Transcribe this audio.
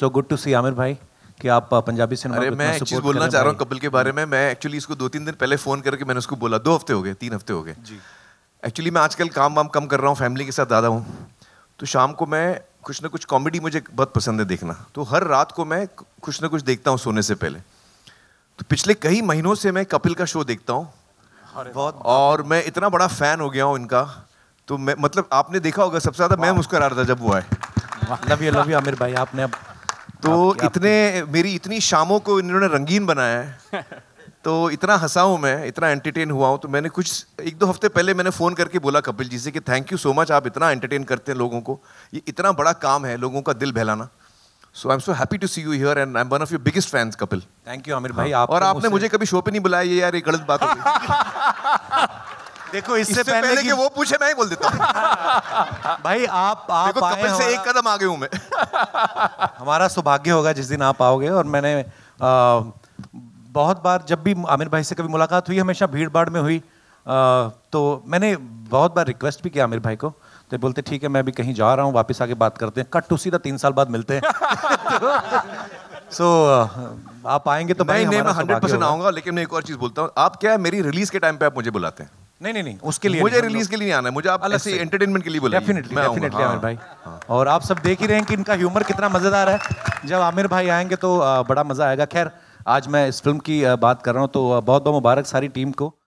So good to see Aamir भाई कि आप uh, पंजाबी सिनेमा अरे मैं एक चीज़ बोलना चाह रहा हूँ कपिल के बारे में मैं एक्चुअली इसको दो तीन दिन पहले फ़ोन करके मैंने उसको बोला दो हफ्ते हो गए तीन हफ्ते हो गए जी एक्चुअली मैं आजकल काम वाम कम कर रहा हूँ फैमिली के साथ ज़्यादा हूँ तो शाम को मैं कुछ ना कुछ कॉमेडी मुझे बहुत पसंद है देखना तो हर रात को मैं कुछ ना कुछ देखता हूँ सोने से पहले तो पिछले कई महीनों से मैं कपिल का शो देखता हूँ बहुत और मैं इतना बड़ा फ़ैन हो गया हूँ इनका तो मैं मतलब आपने देखा होगा सबसे ज़्यादा मैं मुस्करा रहा था जब वो आए love you love you Aamir भाई आपने अब तो इतने मेरी इतनी शामों को इन्होंने रंगीन बनाया है तो इतना हंसा हूँ मैं इतना एंटरटेन हुआ हूँ तो मैंने कुछ एक दो हफ्ते पहले मैंने फ़ोन करके बोला कपिल जी से कि थैंक यू सो मच आप इतना एंटरटेन करते हैं लोगों को ये इतना बड़ा काम है लोगों का दिल बहलाना so I am so happy to see you here and I am one of your biggest fans Kapil thank you Aamir भाई हाँ। आप और आपने मुझे कभी शो पे नहीं बुलाया ये यार ये गलत बात देखो इससे, इससे पहले, पहले कि वो पूछे मैं ही बोल देता हूँ हाँ। भाई आप आप आए से एक कदम आगे हूं मैं हमारा सौभाग्य होगा जिस दिन आप आओगे और मैंने आ, बहुत बार जब भी आमिर भाई से कभी मुलाकात हुई हमेशा भीड़ भाड़ में हुई आ, तो मैंने बहुत बार रिक्वेस्ट भी किया आमिर भाई को तो बोलते ठीक है मैं अभी कहीं जा रहा हूँ वापस आके बात करते हैं कट टू सीधा तीन साल बाद मिलते हैं सो तो, so, आप आएंगे तो नहीं नहीं मैं हंड्रेड परसेंट आऊंगा लेकिन मैं एक और चीज़ बोलता हूँ आप क्या है मेरी रिलीज़ के टाइम पे आप मुझे बुलाते हैं नहीं नहीं नहीं उसके लिए मुझे रिलीज के लिए नहीं आना है मुझे आप ऐसे एंटरटेनमेंट के लिए बोले डेफिनेटली डेफिनेटली आमिर भाई हाँ, हाँ। और आप सब देख ही रहे हैं कि इनका ह्यूमर कितना मज़ेदार है जब आमिर भाई आएंगे तो बड़ा मज़ा आएगा खैर आज मैं इस फिल्म की बात कर रहा हूँ तो बहुत बहुत मुबारक सारी टीम को